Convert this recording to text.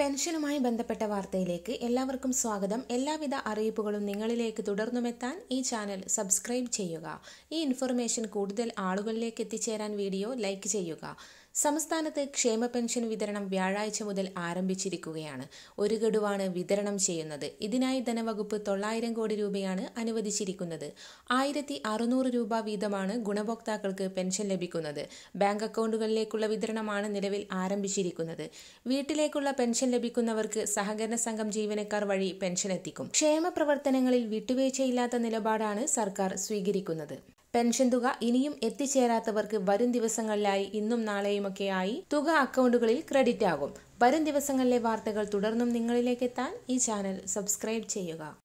പെൻഷനുമായി ബന്ധപ്പെട്ട വാർത്തയിലേക്ക് എല്ലാവർക്കും സ്വാഗതം എല്ലാവിധ അറിയിപ്പുകളും നിങ്ങളിലേക്ക് തുടർന്നുമെത്താൻ ഈ ചാനൽ സബ്സ്ക്രൈബ് ചെയ്യുക ഈ ഇൻഫർമേഷൻ കൂടുതൽ ആളുകളിലേക്ക് എത്തിച്ചേരാൻ വീഡിയോ ലൈക്ക് ചെയ്യുക സംസ്ഥാനത്ത് ക്ഷേമ പെൻഷൻ വിതരണം വ്യാഴാഴ്ച മുതൽ ആരംഭിച്ചിരിക്കുകയാണ് ഒരു ഗഡുവാണ് വിതരണം ചെയ്യുന്നത് ഇതിനായി ധനവകുപ്പ് തൊള്ളായിരം കോടി രൂപയാണ് അനുവദിച്ചിരിക്കുന്നത് ആയിരത്തി അറുന്നൂറ് രൂപ വീതമാണ് ഗുണഭോക്താക്കൾക്ക് പെൻഷൻ ലഭിക്കുന്നത് ബാങ്ക് അക്കൗണ്ടുകളിലേക്കുള്ള വിതരണമാണ് നിലവിൽ ആരംഭിച്ചിരിക്കുന്നത് വീട്ടിലേക്കുള്ള പെൻഷൻ ലഭിക്കുന്നവർക്ക് സഹകരണ സംഘം ജീവനക്കാർ വഴി പെൻഷൻ എത്തിക്കും ക്ഷേമ പ്രവർത്തനങ്ങളിൽ വിട്ടുവീഴ്ചയില്ലാത്ത നിലപാടാണ് സർക്കാർ സ്വീകരിക്കുന്നത് പെൻഷൻ തുക ഇനിയും എത്തിച്ചേരാത്തവർക്ക് വരും ദിവസങ്ങളിലായി ഇന്നും നാളെയുമൊക്കെയായി തുക അക്കൗണ്ടുകളിൽ ക്രെഡിറ്റ് ആകും വരും ദിവസങ്ങളിലെ വാർത്തകൾ തുടർന്നും നിങ്ങളിലേക്ക് എത്താൻ ഈ ചാനൽ സബ്സ്ക്രൈബ് ചെയ്യുക